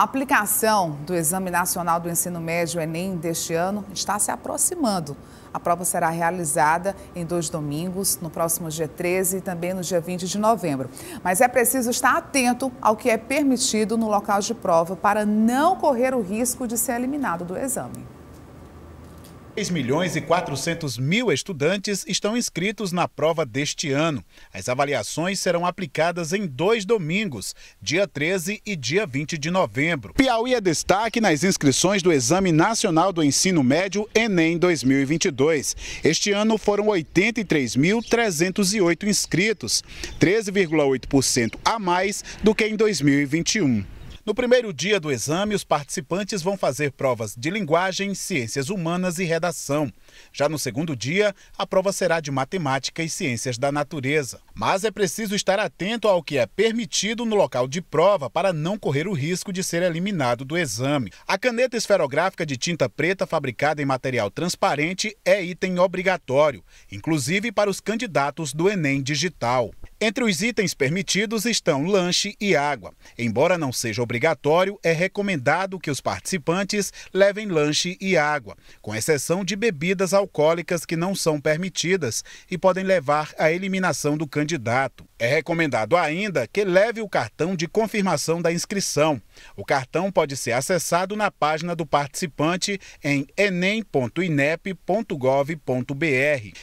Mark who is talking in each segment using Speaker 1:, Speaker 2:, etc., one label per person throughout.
Speaker 1: A aplicação do Exame Nacional do Ensino Médio Enem deste ano está se aproximando. A prova será realizada em dois domingos, no próximo dia 13 e também no dia 20 de novembro. Mas é preciso estar atento ao que é permitido no local de prova para não correr o risco de ser eliminado do exame.
Speaker 2: 3 milhões e 400 mil estudantes estão inscritos na prova deste ano. As avaliações serão aplicadas em dois domingos, dia 13 e dia 20 de novembro. Piauí é destaque nas inscrições do Exame Nacional do Ensino Médio Enem 2022. Este ano foram 83.308 inscritos, 13,8% a mais do que em 2021. No primeiro dia do exame, os participantes vão fazer provas de linguagem, ciências humanas e redação. Já no segundo dia, a prova será de matemática e ciências da natureza. Mas é preciso estar atento ao que é permitido no local de prova para não correr o risco de ser eliminado do exame. A caneta esferográfica de tinta preta fabricada em material transparente é item obrigatório, inclusive para os candidatos do Enem digital. Entre os itens permitidos estão lanche e água. Embora não seja obrigatório, é recomendado que os participantes levem lanche e água, com exceção de bebidas alcoólicas que não são permitidas e podem levar à eliminação do candidato. É recomendado ainda que leve o cartão de confirmação da inscrição. O cartão pode ser acessado na página do participante em enem.inep.gov.br.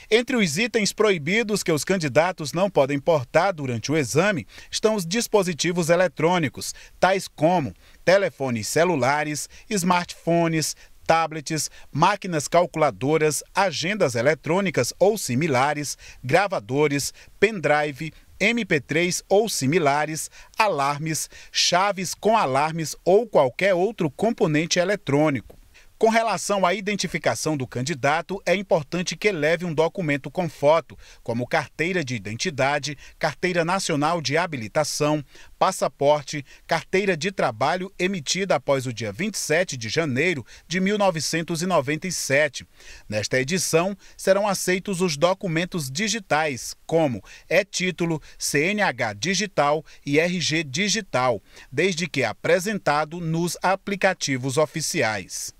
Speaker 2: Entre os itens proibidos que os candidatos não podem portar, portar durante o exame estão os dispositivos eletrônicos, tais como telefones celulares, smartphones, tablets, máquinas calculadoras, agendas eletrônicas ou similares, gravadores, pendrive, MP3 ou similares, alarmes, chaves com alarmes ou qualquer outro componente eletrônico. Com relação à identificação do candidato, é importante que leve um documento com foto, como carteira de identidade, carteira nacional de habilitação, passaporte, carteira de trabalho emitida após o dia 27 de janeiro de 1997. Nesta edição, serão aceitos os documentos digitais, como e-título, é CNH digital e RG digital, desde que apresentado nos aplicativos oficiais.